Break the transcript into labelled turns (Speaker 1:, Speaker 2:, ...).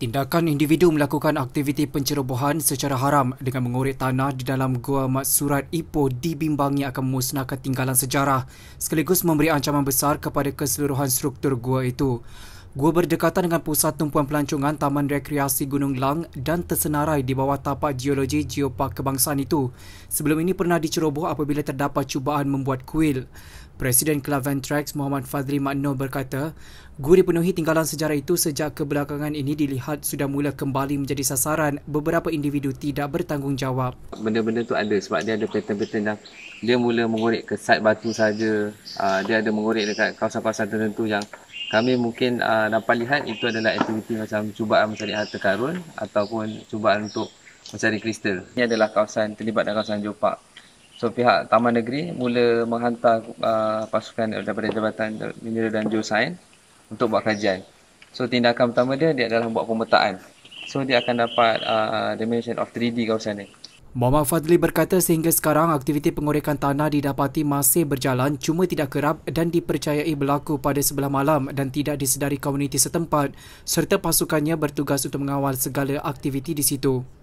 Speaker 1: Tindakan individu melakukan aktiviti pencerobohan secara haram dengan mengorek tanah di dalam Gua Surat Ipoh dibimbangi akan memusnahkan tinggalan sejarah sekaligus memberi ancaman besar kepada keseluruhan struktur gua itu. Gua berdekatan dengan pusat tumpuan pelancongan Taman Rekreasi Gunung Lang dan tersenarai di bawah tapak geologi Geopark Kebangsaan itu. Sebelum ini pernah diceroboh apabila terdapat cubaan membuat kuil. Presiden Kelavan Tracks Muhammad Fadli Makno berkata, Gua dipenuhi tinggalan sejarah itu sejak kebelakangan ini dilihat sudah mula kembali menjadi sasaran beberapa individu tidak bertanggungjawab.
Speaker 2: Benda-benda tu ada sebab dia ada pattern-pattern dah. Dia mula mengorek ke side batu saja. Ah, dia ada mengorek dekat kawasan-kawasan tertentu yang kami mungkin uh, dapat lihat itu adalah aktiviti macam cubaan mencari harta karun ataupun cubaan untuk mencari kristal. Ini adalah kawasan terlibat dalam kawasan Jopak. So pihak Taman Negeri mula menghantar uh, pasukan daripada Jabatan Mineral dan Geosain untuk buat kajian. So tindakan pertama dia dia adalah buat pemetaan. So dia akan dapat uh, dimension of 3D kawasan ni.
Speaker 1: Muhammad Fadli berkata sehingga sekarang aktiviti pengorekan tanah didapati masih berjalan cuma tidak kerap dan dipercayai berlaku pada sebelah malam dan tidak disedari komuniti setempat serta pasukannya bertugas untuk mengawal segala aktiviti di situ.